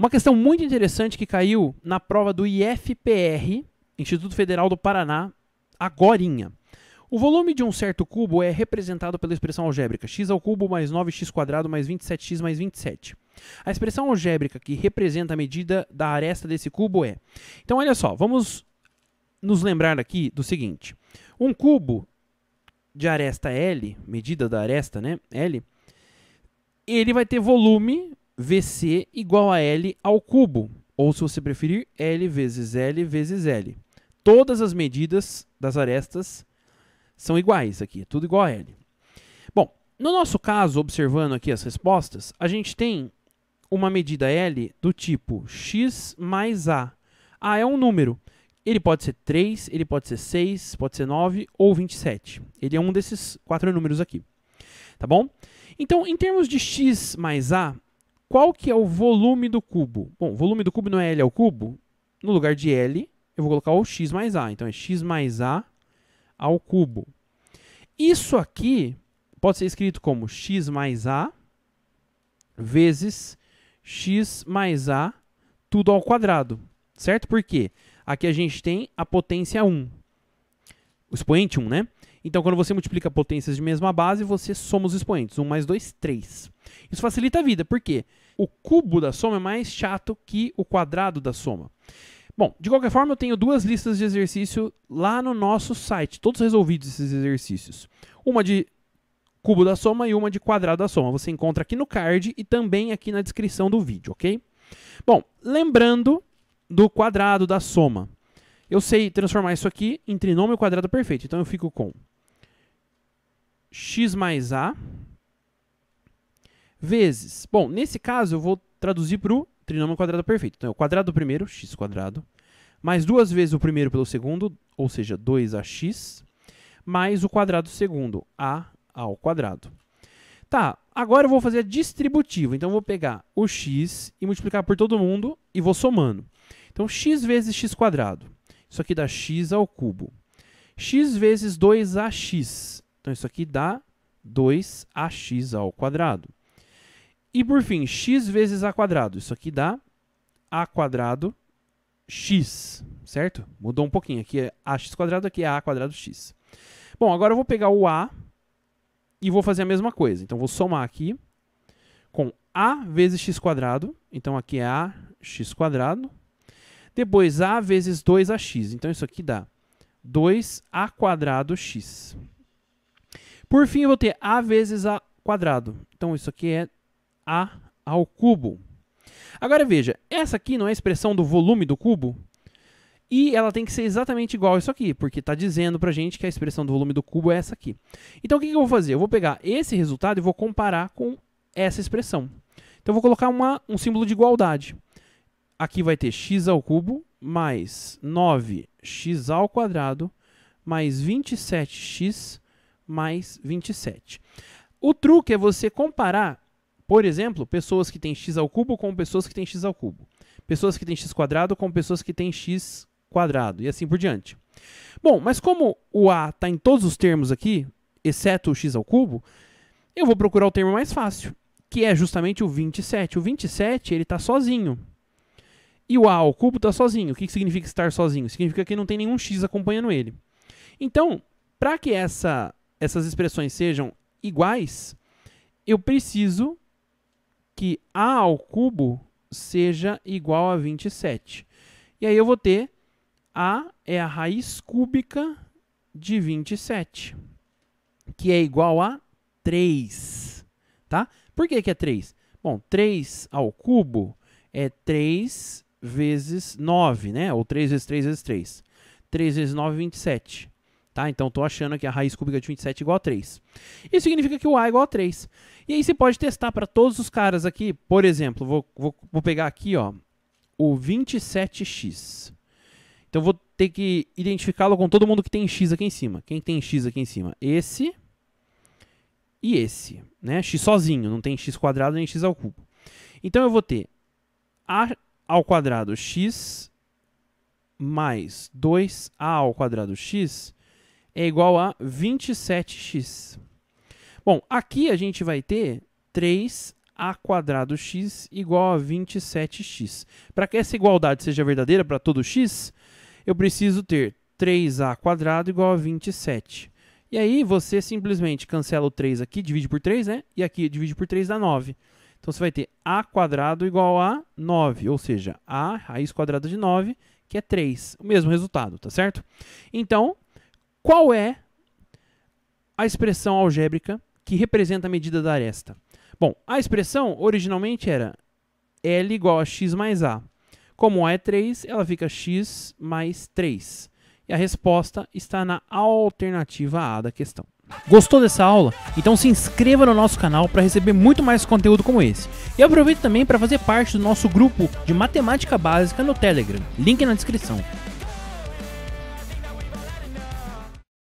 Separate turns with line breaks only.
Uma questão muito interessante que caiu na prova do IFPR, Instituto Federal do Paraná, agorinha. O volume de um certo cubo é representado pela expressão algébrica x ao cubo mais 9x quadrado mais 27x mais 27. A expressão algébrica que representa a medida da aresta desse cubo é. Então olha só, vamos nos lembrar aqui do seguinte. Um cubo de aresta L, medida da aresta, né, L, ele vai ter volume VC igual a L ao cubo, ou se você preferir, L vezes L vezes L. Todas as medidas das arestas são iguais aqui, é tudo igual a L. Bom, no nosso caso, observando aqui as respostas, a gente tem uma medida L do tipo x mais a. A é um número. Ele pode ser 3, ele pode ser 6, pode ser 9 ou 27. Ele é um desses quatro números aqui. Tá bom? Então, em termos de x mais a, qual que é o volume do cubo? Bom, o volume do cubo não é L ao cubo? No lugar de L, eu vou colocar o x mais a. Então, é x mais a ao cubo. Isso aqui pode ser escrito como x mais a vezes x mais a tudo ao quadrado, certo? Porque aqui a gente tem a potência 1, o expoente 1, né? Então, quando você multiplica potências de mesma base, você soma os expoentes. 1 mais 2, 3. Isso facilita a vida, porque o cubo da soma é mais chato que o quadrado da soma. Bom, de qualquer forma, eu tenho duas listas de exercício lá no nosso site, todos resolvidos esses exercícios. Uma de cubo da soma e uma de quadrado da soma. Você encontra aqui no card e também aqui na descrição do vídeo, ok? Bom, lembrando do quadrado da soma. Eu sei transformar isso aqui em trinômio quadrado perfeito, então eu fico com x mais a vezes... Bom, nesse caso eu vou traduzir para o trinômio quadrado perfeito. Então é o quadrado do primeiro, x quadrado, mais duas vezes o primeiro pelo segundo, ou seja, 2ax, mais o quadrado do segundo, a ao quadrado. Tá, agora eu vou fazer a distributiva. Então eu vou pegar o x e multiplicar por todo mundo e vou somando. Então x vezes x quadrado. Isso aqui dá x ao cubo. x vezes 2ax. Então isso aqui dá 2ax ao quadrado. E por fim, x vezes a quadrado. Isso aqui dá a quadrado x, certo? Mudou um pouquinho. Aqui é ax quadrado, aqui é a quadrado x. Bom, agora eu vou pegar o a e vou fazer a mesma coisa. Então vou somar aqui com a vezes x quadrado. Então aqui é a x quadrado. Depois a vezes 2ax. Então isso aqui dá 2a quadrado x. Por fim, eu vou ter a vezes a quadrado. Então, isso aqui é a ao cubo. Agora veja, essa aqui não é a expressão do volume do cubo? E ela tem que ser exatamente igual a isso aqui, porque está dizendo para a gente que a expressão do volume do cubo é essa aqui. Então o que, que, eu vou fazer? Eu vou pegar esse resultado e vou comparar com essa expressão. Então eu vou colocar uma, um símbolo de igualdade. Aqui vai ter x ao cubo mais 9x ao quadrado mais 27x mais 27. O truque é você comparar, por exemplo, pessoas que têm x ao cubo com pessoas que têm x ao cubo. Pessoas que têm x quadrado com pessoas que têm x quadrado e assim por diante. Bom, mas como o a está em todos os termos aqui, exceto o x ao cubo, eu vou procurar o termo mais fácil, que é justamente o 27. O 27 ele está sozinho. E o a ao cubo está sozinho. O que, que significa estar sozinho? Significa que não tem nenhum x acompanhando ele. Então, para que essa essas expressões sejam iguais, eu preciso que a ao cubo seja igual a 27. E aí eu vou ter a é a raiz cúbica de 27, que é igual a 3, tá? Por que, que é 3? Bom, 3 ao cubo é 3 vezes 9, né? Ou 3 vezes 3 vezes 3. 3 vezes 9, 27. Tá? Então estou achando que a raiz cúbica de 27 é igual a 3. Isso significa que o A é igual a 3. E aí você pode testar para todos os caras aqui. Por exemplo, vou, vou, vou pegar aqui ó, o 27x. Então vou ter que identificá-lo com todo mundo que tem x aqui em cima. Quem tem x aqui em cima? Esse e esse. Né? x sozinho, não tem x quadrado nem x ao cubo. Então eu vou ter a ao quadrado x mais 2a ao quadrado x é igual a 27x. Bom, aqui a gente vai ter 3 a quadrado x igual a 27x. Para que essa igualdade seja verdadeira para todo x, eu preciso ter 3a quadrado igual a 27. E aí você simplesmente cancela o 3 aqui, divide por 3, né? E aqui divide por 3 dá 9. Então você vai ter a quadrado igual a 9, ou seja, a raiz quadrada de 9, que é 3. O mesmo resultado, tá certo? Então, qual é a expressão algébrica que representa a medida da aresta? Bom, a expressão originalmente era L igual a x mais a. Como a é 3, ela fica x mais 3. E a resposta está na alternativa A da questão. Gostou dessa aula? Então se inscreva no nosso canal para receber muito mais conteúdo como esse. E aproveite também para fazer parte do nosso grupo de matemática básica no Telegram. Link na descrição.